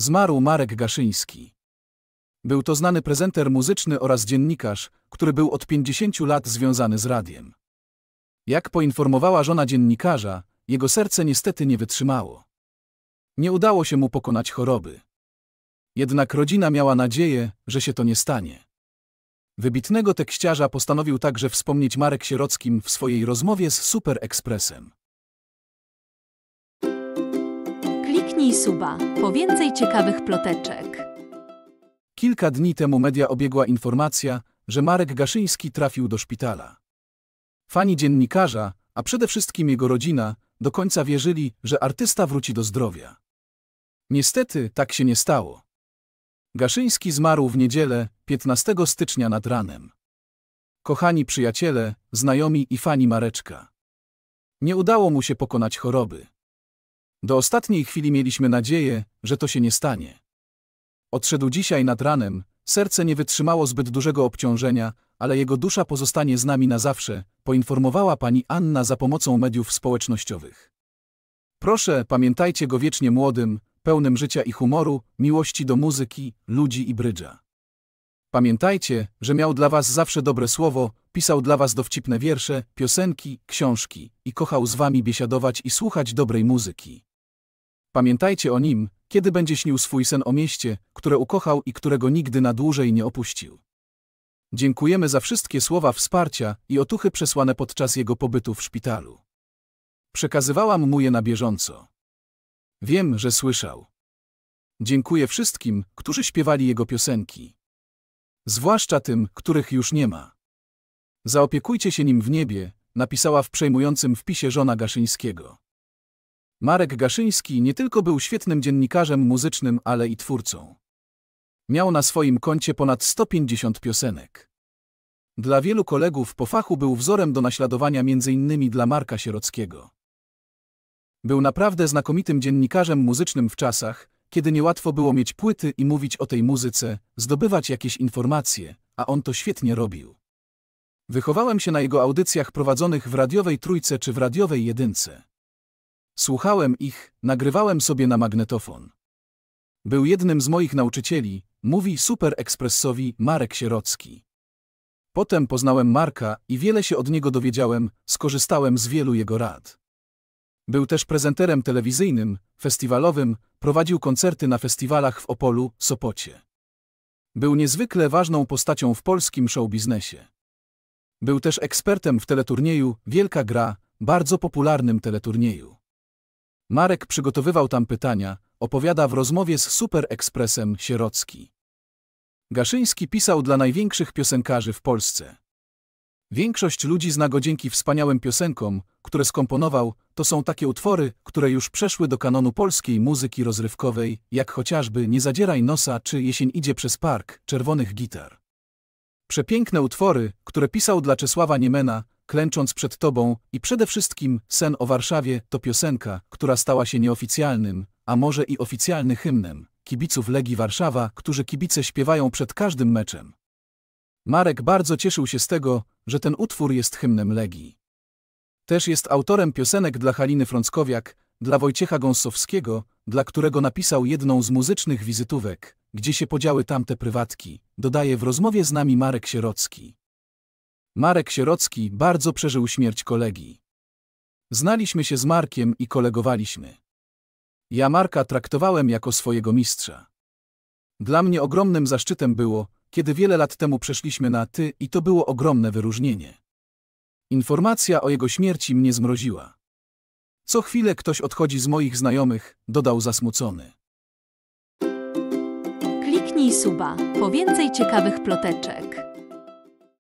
Zmarł Marek Gaszyński. Był to znany prezenter muzyczny oraz dziennikarz, który był od 50 lat związany z radiem. Jak poinformowała żona dziennikarza, jego serce niestety nie wytrzymało. Nie udało się mu pokonać choroby. Jednak rodzina miała nadzieję, że się to nie stanie. Wybitnego tekściarza postanowił także wspomnieć Marek Sierockim w swojej rozmowie z Super Expressem. Kliknij suba po więcej ciekawych ploteczek. Kilka dni temu media obiegła informacja, że Marek Gaszyński trafił do szpitala. Fani dziennikarza, a przede wszystkim jego rodzina, do końca wierzyli, że artysta wróci do zdrowia. Niestety, tak się nie stało. Gaszyński zmarł w niedzielę, 15 stycznia nad ranem. Kochani przyjaciele, znajomi i fani Mareczka. Nie udało mu się pokonać choroby. Do ostatniej chwili mieliśmy nadzieję, że to się nie stanie. Odszedł dzisiaj nad ranem, serce nie wytrzymało zbyt dużego obciążenia, ale jego dusza pozostanie z nami na zawsze, poinformowała pani Anna za pomocą mediów społecznościowych. Proszę, pamiętajcie go wiecznie młodym, pełnym życia i humoru, miłości do muzyki, ludzi i brydża. Pamiętajcie, że miał dla was zawsze dobre słowo, pisał dla was dowcipne wiersze, piosenki, książki i kochał z wami biesiadować i słuchać dobrej muzyki. Pamiętajcie o nim, kiedy będzie śnił swój sen o mieście, które ukochał i którego nigdy na dłużej nie opuścił. Dziękujemy za wszystkie słowa wsparcia i otuchy przesłane podczas jego pobytu w szpitalu. Przekazywałam mu je na bieżąco. Wiem, że słyszał. Dziękuję wszystkim, którzy śpiewali jego piosenki. Zwłaszcza tym, których już nie ma. Zaopiekujcie się nim w niebie, napisała w przejmującym wpisie żona Gaszyńskiego. Marek Gaszyński nie tylko był świetnym dziennikarzem muzycznym, ale i twórcą. Miał na swoim koncie ponad 150 piosenek. Dla wielu kolegów po fachu był wzorem do naśladowania m.in. dla Marka Sierockiego. Był naprawdę znakomitym dziennikarzem muzycznym w czasach, kiedy niełatwo było mieć płyty i mówić o tej muzyce, zdobywać jakieś informacje, a on to świetnie robił. Wychowałem się na jego audycjach prowadzonych w radiowej trójce czy w radiowej jedynce. Słuchałem ich, nagrywałem sobie na magnetofon. Był jednym z moich nauczycieli, mówi Super Expressowi Marek Sierocki. Potem poznałem Marka i wiele się od niego dowiedziałem, skorzystałem z wielu jego rad. Był też prezenterem telewizyjnym, festiwalowym, prowadził koncerty na festiwalach w Opolu, Sopocie. Był niezwykle ważną postacią w polskim showbiznesie. Był też ekspertem w teleturnieju Wielka Gra, bardzo popularnym teleturnieju. Marek przygotowywał tam pytania, opowiada w rozmowie z Super Expressem Sierocki. Gaszyński pisał dla największych piosenkarzy w Polsce. Większość ludzi zna go dzięki wspaniałym piosenkom, które skomponował, to są takie utwory, które już przeszły do kanonu polskiej muzyki rozrywkowej, jak chociażby Nie zadzieraj nosa czy Jesień idzie przez park, Czerwonych gitar. Przepiękne utwory, które pisał dla Czesława Niemena, klęcząc przed Tobą i przede wszystkim Sen o Warszawie to piosenka, która stała się nieoficjalnym, a może i oficjalny hymnem kibiców Legii Warszawa, którzy kibice śpiewają przed każdym meczem. Marek bardzo cieszył się z tego, że ten utwór jest hymnem Legii. Też jest autorem piosenek dla Haliny Frąckowiak, dla Wojciecha Gąsowskiego, dla którego napisał jedną z muzycznych wizytówek, gdzie się podziały tamte prywatki, dodaje w rozmowie z nami Marek Sierocki. Marek Sierocki bardzo przeżył śmierć kolegi. Znaliśmy się z Markiem i kolegowaliśmy. Ja Marka traktowałem jako swojego mistrza. Dla mnie ogromnym zaszczytem było, kiedy wiele lat temu przeszliśmy na ty i to było ogromne wyróżnienie. Informacja o jego śmierci mnie zmroziła. Co chwilę ktoś odchodzi z moich znajomych, dodał zasmucony. Kliknij suba po więcej ciekawych ploteczek.